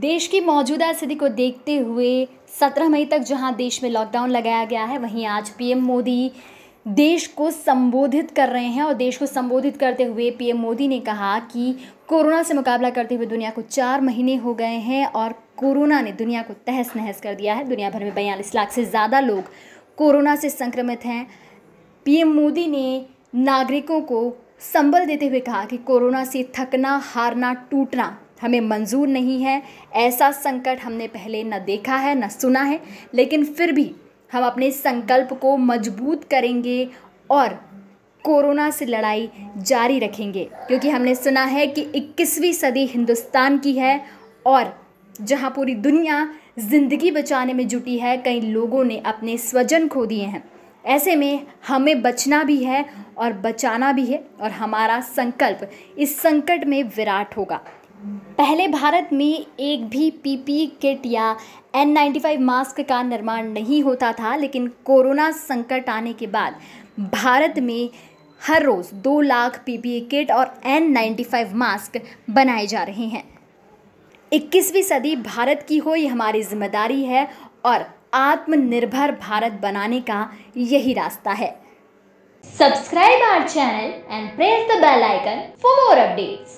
देश की मौजूदा स्थिति को देखते हुए 17 मई तक जहां देश में लॉकडाउन लगाया गया है वहीं आज पीएम मोदी देश को संबोधित कर रहे हैं और देश को संबोधित करते हुए पीएम मोदी ने कहा कि कोरोना से मुकाबला करते हुए दुनिया को चार महीने हो गए हैं और कोरोना ने दुनिया को तहस नहस कर दिया है दुनिया भर में बयालीस लाख से ज़्यादा लोग कोरोना से संक्रमित हैं पीएम मोदी ने नागरिकों को संबल देते हुए कहा कि कोरोना से थकना हारना टूटना हमें मंजूर नहीं है ऐसा संकट हमने पहले न देखा है न सुना है लेकिन फिर भी हम अपने संकल्प को मजबूत करेंगे और कोरोना से लड़ाई जारी रखेंगे क्योंकि हमने सुना है कि 21वीं सदी हिंदुस्तान की है और जहाँ पूरी दुनिया ज़िंदगी बचाने में जुटी है कई लोगों ने अपने स्वजन खो दिए हैं ऐसे में हमें बचना भी है और बचाना भी है और हमारा संकल्प इस संकट में विराट होगा पहले भारत में एक भी पीपी किट या एन नाइन्टी फाइव मास्क का निर्माण नहीं होता था लेकिन कोरोना संकट आने के बाद भारत में हर रोज़ दो लाख पीपीई किट और एन नाइन्टी फाइव मास्क बनाए जा रहे हैं इक्कीसवीं सदी भारत की हो यह हमारी जिम्मेदारी है और आत्मनिर्भर भारत बनाने का यही रास्ता है subscribe our channel and press the bell icon for more updates